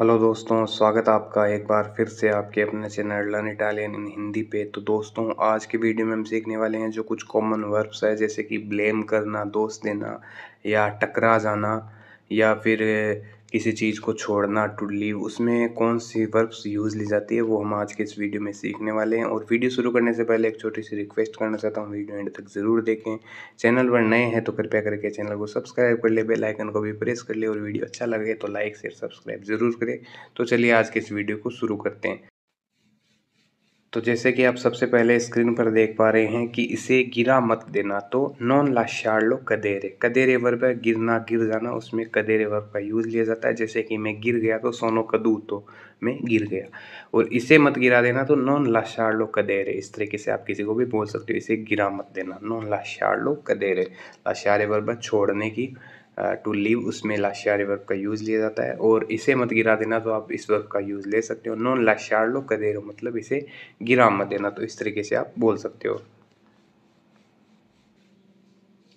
hello दोस्तों स्वागत आपका एक बार फिर से आपके अपने channel learn Italian in Hindi पे तो दोस्तों आज के वीडियो में हम सीखने वाले हैं जो कुछ कॉमन वर्ब्स है जैसे कि ब्लेम करना दोस्त देना या टकरा जाना या फिर किसी चीज़ को छोड़ना टू लीव उसमें कौन सी वर्ब्स यूज़ ली जाती है वो हम आज के इस वीडियो में सीखने वाले हैं और वीडियो शुरू करने से पहले एक छोटी सी रिक्वेस्ट करना चाहता हूँ वीडियो एंड तक ज़रूर देखें चैनल पर नए हैं तो कृपया करके चैनल को सब्सक्राइब कर ले बेलाइकन को भी प्रेस कर ले और वीडियो अच्छा लगे तो लाइक शेयर सब्सक्राइब ज़रूर करें तो चलिए आज के इस वीडियो को शुरू करते हैं तो जैसे कि आप सबसे पहले स्क्रीन पर देख पा रहे हैं कि इसे गिरा मत देना तो नॉन लो कदेरे कदेरे वर्ब है गिरना गिर जाना उसमें कदेरे वर्ब का यूज़ लिया जाता है जैसे कि मैं गिर गया तो सोनो कदू तो मैं गिर गया और इसे मत गिरा देना तो नॉन लो कदेरे इस तरीके से आप किसी को भी बोल सकते हो इसे गिरा मत देना नॉन लो कदेरे लाशारे वर्ब छोड़ने की टू लिव उसमें लाशार वर्ब का यूज़ लिया जाता है और इसे मत गिरा देना तो आप इस वर्ब का यूज़ ले सकते हो नॉन लाशार लो कदेरो मतलब इसे गिरा मत देना तो इस तरीके से आप बोल सकते हो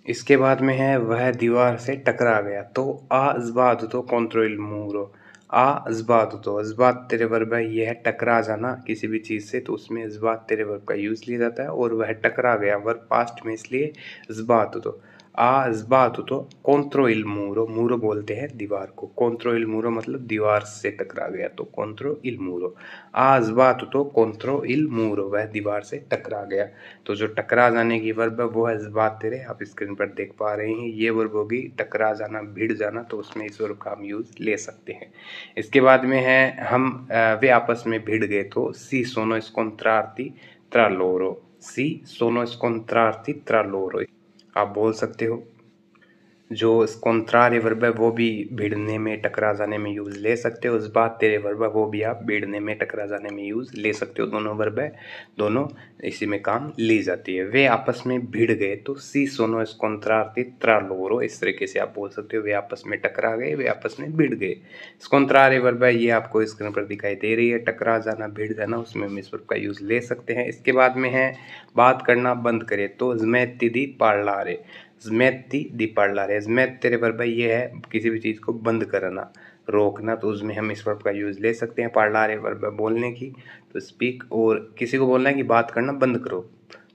इसके बाद में है वह दीवार से टकरा गया तो आ जबाद तो कॉन्ट्रोल मूरो आ जबाद तो अजबात तेरे वर्ब है यह टकरा जाना किसी भी चीज़ से तो उसमें जबात तेरे वर्ब का यूज़ लिया जाता है और वह टकरा गया वर्ब पास्ट में इसलिए जबात तो आजबात तो कॉन्ट्रो इल मूरो मूरो बोलते हैं दीवार को कॉन्ट्रो इल मूरो मतलब दीवार से टकरा गया तो कॉन्ट्रो इल मूरो आजबात तो कॉन्ट्रो इल मूरो वह दीवार से टकरा गया तो जो टकरा जाने की वर्ब है वो है जबात तेरे आप स्क्रीन पर देख पा रहे हैं ये वर्ब होगी टकरा जाना भिड़ जाना तो उसमें इस वर्ब का हम यूज़ ले सकते हैं इसके बाद में है हम वे आपस में भिड़ गए तो सी सोनो स्कोन्त्रार्थी त्रालोरो लोरो सी सोनो स्कोन्त्रार्थी त्रालोरो आप बोल सकते हो जो स्कोन्त्रा रिवर्ब है वो भी भिड़ने में टकरा जाने में यूज़ ले सकते हो उस तेरे वर्ब है वो भी आप भिड़ने में टकरा जाने में यूज़ ले सकते हो दोनों वर्ब है दोनों इसी में काम ली जाती है वे आपस में भिड़ गए तो सी सोनो स्कोन्त्रार्थी त्रा लोरो इस तरीके से आप बोल सकते हो वे आपस में टकरा गए वे आपस में भिड़ गए स्कोन्त्रा रिवर्ब है ये आपको स्क्रीन पर दिखाई दे रही है टकरा जाना भिड़ जाना उसमें हम इस वर्ब का यूज़ ले सकते हैं इसके बाद में है बात करना बंद करे तो जमै तिदी पार्लारे ज़मेत्ती दी पार्लर है ज़मेत तेरे पर भाई ये है किसी भी चीज़ को बंद करना रोकना तो उसमें हम इस वर्ब का यूज़ ले सकते हैं पार्लर है वर्ब बोलने की तो स्पीक और किसी को बोलना है कि बात करना बंद करो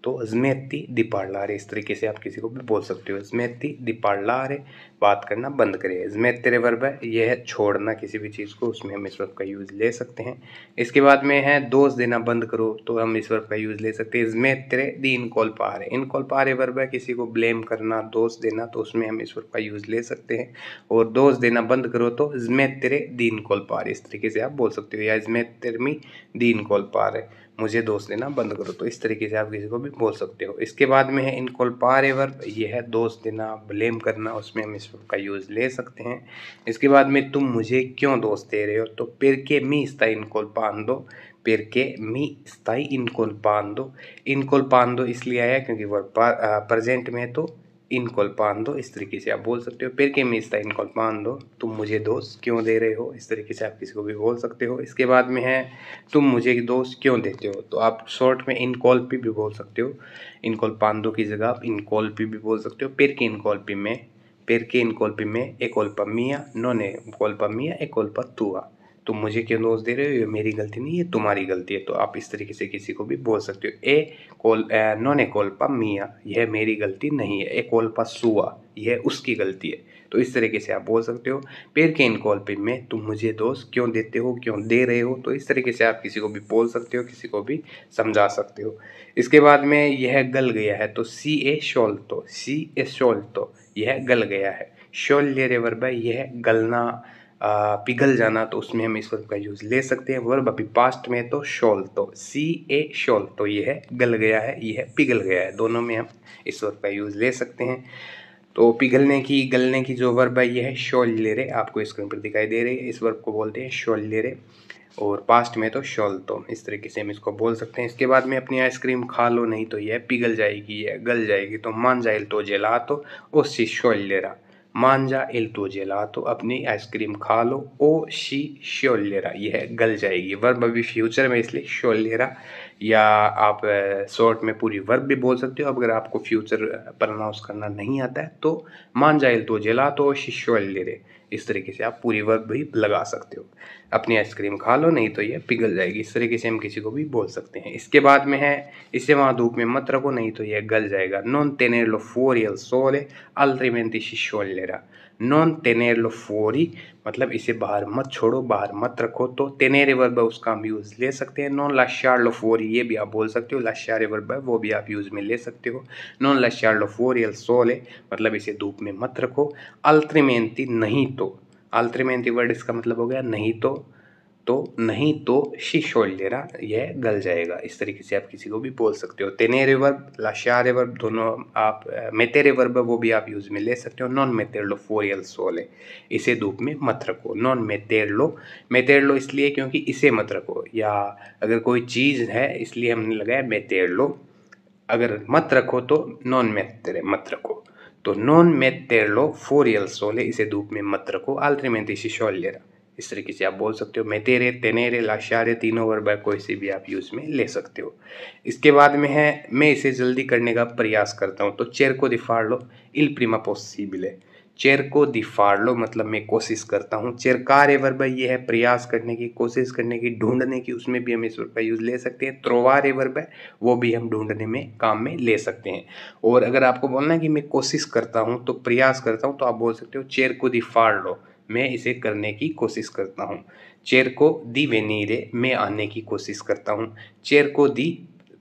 तो अजमेती रे इस तरीके से आप किसी को भी बोल सकते हो अजमेती रे बात करना बंद करे अजमेत तेरे वर्ब है यह है छोड़ना किसी भी चीज़ को उसमें हम इस वर्ब का यूज़ ले सकते हैं इसके बाद में है दोष देना बंद करो तो हम इस वर्ब का यूज़ ले सकते हैं अजमेत तेरे दी इन कॉल पा रहे इन कॉल पा रहे वर्ब है किसी को ब्लेम करना दोष देना तो उसमें हम इस वर्ब का यूज़ ले सकते हैं और दोष देना बंद करो तो अजमेत तेरे दीन कॉल पा रहे इस तरीके से आप बोल सकते हो या अजमेत दी दीन कॉल पा रहे मुझे दोष देना बंद करो तो इस तरीके से आप किसी को भी बोल सकते हो इसके बाद में है इनकोल पार एवर यह है दोष देना ब्लेम करना उसमें हम इस का यूज़ ले सकते हैं इसके बाद में तुम मुझे क्यों दोष दे रहे हो तो पेर के मी इस्ता इनकोल पान दो के मी स्थाई इनकोल पान दो इनकोल पान दो इसलिए आया क्योंकि वर्ब प्रेजेंट में है तो दो इस तरीके से आप बोल सकते हो पेर के मिस्ता दो तुम मुझे दोस्त क्यों दे रहे हो इस तरीके से आप किसी को भी बोल सकते हो इसके बाद में है तुम मुझे दोस्त क्यों देते हो तो आप शॉर्ट में इनकोल्पी भी बोल सकते हो दो की जगह आप इनकोल्पी भी बोल सकते हो पेर के इनकोल्पी में पेर के इनकोल्पी में एक एकोल्पा मिया नोने कोल्पा मिया एकोल्पा तुआ तुम मुझे क्यों दोष दे रहे हो ये मेरी गलती नहीं है तुम्हारी गलती है तो आप इस तरीके से किसी को भी बोल सकते हो ए कोल नॉन ए कोल्पा मियाँ यह मेरी गलती नहीं है ए कोल्पा सुआ यह उसकी गलती है तो इस तरीके से आप बोल सकते हो पेड़ के इन कॉल में तुम मुझे दोष क्यों देते हो क्यों दे रहे हो तो इस तरीके से आप किसी को भी बोल सकते हो किसी को भी समझा सकते हो इसके बाद में यह गल गया है तो सी ए शोल तो सी ए शोल तो यह गल गया है शोल ले रेवर भाई यह गलना पिघल जाना तो उसमें हम इस वर्ब का यूज़ ले सकते हैं वर्ब अभी पास्ट में तो शॉल तो सी ए शॉल तो ये है गल गया है ये है पिघल गया है दोनों में हम इस वर्ब का यूज़ ले सकते हैं तो पिघलने की गलने की जो वर्ब है ये है शॉल ले रहे आपको स्क्रीन पर दिखाई दे रही है इस वर्ब को बोलते हैं शॉल ले रहे और पास्ट में तो शॉल तो इस तरीके से हम इसको बोल सकते हैं इसके बाद में अपनी आइसक्रीम खा लो नहीं तो यह पिघल जाएगी यह गल जाएगी तो मान जाए तो जला तो उस चीज शॉल ले रहा मांजा इल तो जेला तो अपनी आइसक्रीम खा लो ओ शी श्योलेरा यह गल जाएगी वर्ब अभी फ्यूचर में इसलिए श्योलेरा या आप शॉर्ट में पूरी वर्ब भी बोल सकते हो अगर आपको फ्यूचर प्रनाउंस करना नहीं आता है तो मांजा इल तो जेला तो शी श्योलेरे इस तरीके से आप पूरी वर्क भी लगा सकते हो अपनी आइसक्रीम खा लो नहीं तो ये पिघल जाएगी इस तरीके से हम किसी को भी बोल सकते हैं इसके बाद में है इसे वहाँ धूप में मत रखो नहीं तो ये गल जाएगा नॉन तेनेर लो फोर यल सोले शिशोल लेरा नॉन टेनेरलो फोरी मतलब इसे बाहर मत छोड़ो बाहर मत रखो तो तेनेरे वर्ब है उसका हम यूज़ ले सकते हैं नॉन लाशार्लो फोरी ये भी आप बोल सकते हो लाशारे वर्ब है वो भी आप यूज़ में ले सकते हो नॉन लाशार्लो फोरी अल सोले मतलब इसे धूप में मत रखो अल्त्रिमेंती नहीं तो अल्त्रिमेंती वर्ड इसका मतलब हो गया नहीं तो तो नहीं तो शी छोड़ यह गल जाएगा इस तरीके से आप किसी को भी बोल सकते हो तेने रिवर्ब लाशा रिवर्ब दोनों आप मेते रिवर्ब वो भी आप यूज़ में ले सकते हो नॉन मेतेर लो फोरियल सोल है इसे धूप में मत रखो नॉन मेतेर लो मेतेर लो इसलिए क्योंकि इसे मत रखो या अगर कोई चीज़ है इसलिए हमने लगाया मेतेर लो अगर मत रखो तो नॉन मेतेरे मत रखो तो नॉन मेतेर लो फोरियल सोल है इसे धूप में मत रखो आल्ट्रीमेंट इसी शोल इस तरीके से आप बोल सकते हो मेतेरे तेनेरे लाशारे तीनों वर्बर कोई से भी आप यूज़ में ले सकते हो इसके बाद में है मैं इसे जल्दी करने का प्रयास करता हूँ तो चेर को दिफाड़ लो इल प्रीमा पॉसिबिल है चेर को दिफाड़ लो मतलब मैं कोशिश करता हूँ चेरकार ए वर्ब ये है प्रयास करने की कोशिश करने की ढूंढने की उसमें भी हम इस वर्ब का यूज़ ले सकते हैं त्रोवार ए वर्ब है वो भी हम ढूंढने में काम में ले सकते हैं और अगर आपको बोलना है कि मैं कोशिश करता हूँ तो प्रयास करता हूँ तो आप बोल सकते हो चेर को दिफाड़ लो मैं इसे करने की कोशिश करता हूँ चेर को दी वेनीरे में आने की कोशिश करता हूँ चेर को दी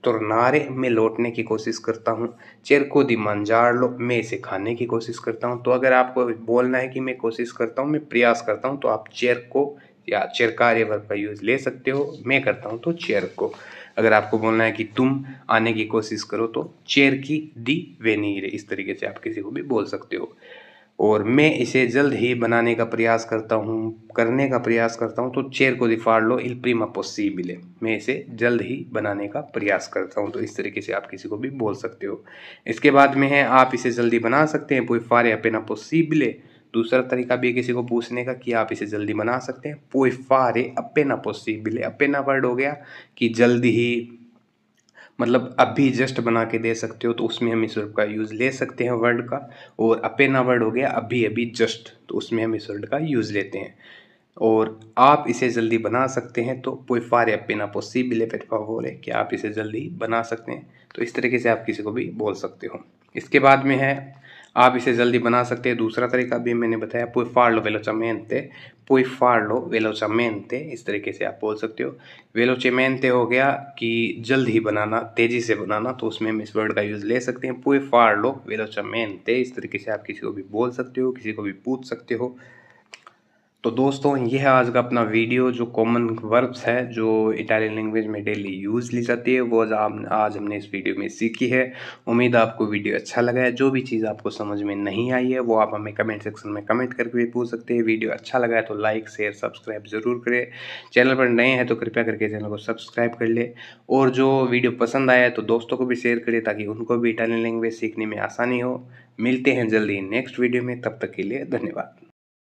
तुरनारे में लौटने की कोशिश करता हूँ चेर को दी मंजाड़ लो मैं इसे खाने की कोशिश करता हूँ तो अगर आपको बोलना है कि मैं कोशिश करता हूँ मैं प्रयास करता हूँ तो आप चेर को या कार्य वर्ग का यूज़ ले सकते हो मैं करता हूँ तो चेर को अगर आपको बोलना है कि तुम आने की कोशिश करो तो चेर की दी वे इस तरीके से आप किसी को भी बोल सकते हो और मैं इसे जल्द ही बनाने का प्रयास करता हूँ करने का प्रयास करता हूँ तो चेयर को रिफाड़ लो इल प्रीमा पॉसिबिले मैं इसे जल्द ही बनाने का प्रयास करता हूँ तो इस तरीके से आप किसी को भी बोल सकते हो इसके बाद में है आप इसे जल्दी बना सकते हैं पोई फारे अपेना पॉसिबिले दूसरा तरीका भी किसी को पूछने का कि आप इसे जल्दी बना सकते हैं पोई फारे अपेना पॉसिबिले अपेना वर्ड हो गया कि जल्द ही मतलब अभी जस्ट बना के दे सकते हो तो उसमें हम इस वर्ड का यूज़ ले सकते हैं वर्ड का और अपेना वर्ड हो गया अभी अभी जस्ट तो उसमें हम इस वर्ड का यूज़ लेते हैं और आप इसे जल्दी बना सकते हैं तो कोई puoi पॉसिबल है फिर per favore कि आप इसे जल्दी बना सकते हैं तो इस तरीके से आप किसी को भी बोल सकते हो इसके बाद में है आप इसे जल्दी बना सकते हैं दूसरा तरीका भी मैंने बताया पोई फाड़ लो मेहनते पोई फाड़ लो वेलोचामेंते इस तरीके से आप बोल सकते हो वेलोचेमेंते हो गया कि जल्द ही बनाना तेज़ी से बनाना तो उसमें हम इस वर्ड का यूज़ ले सकते हैं पोई फाड़ लो वेलोचामेंते इस तरीके से आप किसी को भी बोल सकते हो किसी को भी पूछ सकते हो तो दोस्तों ये है आज का अपना वीडियो जो कॉमन वर्ब्स है जो इटालियन लैंग्वेज में डेली यूज़ ली जाती है वो आज, आज हमने इस वीडियो में सीखी है उम्मीद आपको वीडियो अच्छा लगा है जो भी चीज़ आपको समझ में नहीं आई है वो आप हमें कमेंट सेक्शन में कमेंट करके भी पूछ सकते हैं वीडियो अच्छा लगा है तो लाइक शेयर सब्सक्राइब ज़रूर करें चैनल पर नए हैं तो कृपया करके चैनल को सब्सक्राइब कर ले और जो वीडियो पसंद आया है तो दोस्तों को भी शेयर करें ताकि उनको भी इटालियन लैंग्वेज सीखने में आसानी हो मिलते हैं जल्दी नेक्स्ट वीडियो में तब तक के लिए धन्यवाद